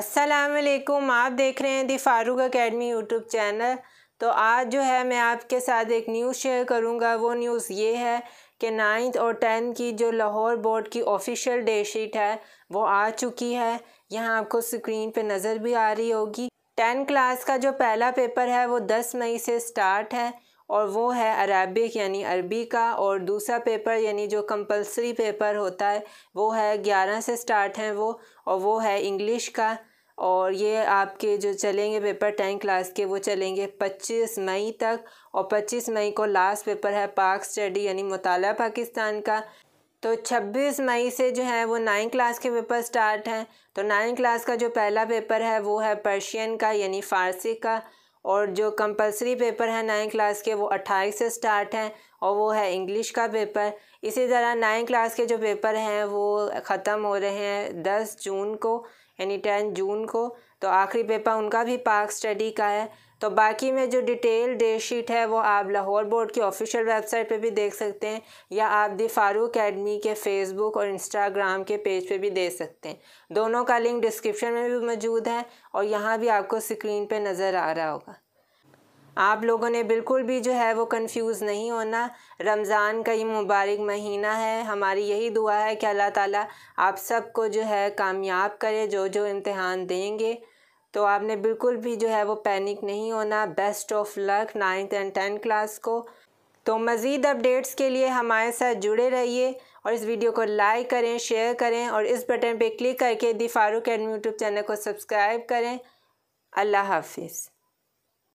असलकुम आप देख रहे हैं the Farooq academy YouTube channel तो आज जो है मैं आपके साथ एक न्यूज़ शेयर करूंगा वो न्यूज़ ये है कि नाइन्थ और टेंथ की जो लाहौर बोर्ड की ऑफिशियल डेट शीट है वो आ चुकी है यहाँ आपको स्क्रीन पे नज़र भी आ रही होगी टेन क्लास का जो पहला पेपर है वो दस मई से स्टार्ट है और वो है अरबिक यानी अरबी का और दूसरा पेपर यानी जो कंपलसरी पेपर होता है वो है ग्यारह से स्टार्ट है वो और वो है इंग्लिश का और ये आपके जो चलेंगे पेपर टेन क्लास के वो चलेंगे पच्चीस मई तक और पच्चीस मई को लास्ट पेपर है पाक स्टडी यानी मताल पाकिस्तान का तो 26 मई से जो है वो नाइन क्लास के पेपर स्टार्ट हैं तो नाइन क्लास का जो पहला पेपर है वो है पर्शियन का यानी फ़ारसी का और जो कंपलसरी पेपर है नाइन क्लास के वो अट्ठाईस से स्टार्ट हैं और वो है इंग्लिश का पेपर इसी तरह नाइन क्लास के जो पेपर हैं वो ख़त्म हो रहे हैं दस जून को यानी टेन जून को तो आखिरी पेपर उनका भी पार्क स्टडी का है तो बाकी में जो डिटेल डेट शीट है वो आप लाहौर बोर्ड की ऑफिशियल वेबसाइट पे भी देख सकते हैं या आप दी फारूक अकेडमी के फेसबुक और इंस्टाग्राम के पेज पे भी देख सकते हैं दोनों का लिंक डिस्क्रिप्शन में भी मौजूद है और यहाँ भी आपको स्क्रीन पे नज़र आ रहा होगा आप लोगों ने बिल्कुल भी जो है वो कंफ्यूज नहीं होना रमज़ान का ये मुबारक महीना है हमारी यही दुआ है कि अल्लाह ताला आप सबको जो है कामयाब करे जो जो इम्तहान देंगे तो आपने बिल्कुल भी जो है वो पैनिक नहीं होना best of luck ninth and tenth class को तो मज़ीद अपडेट्स के लिए हमारे साथ जुड़े रहिए और इस वीडियो को लाइक करें शेयर करें और इस बटन पे क्लिक करके the Farooq academy YouTube channel को सब्सक्राइब करें अल्लाह हाफिज़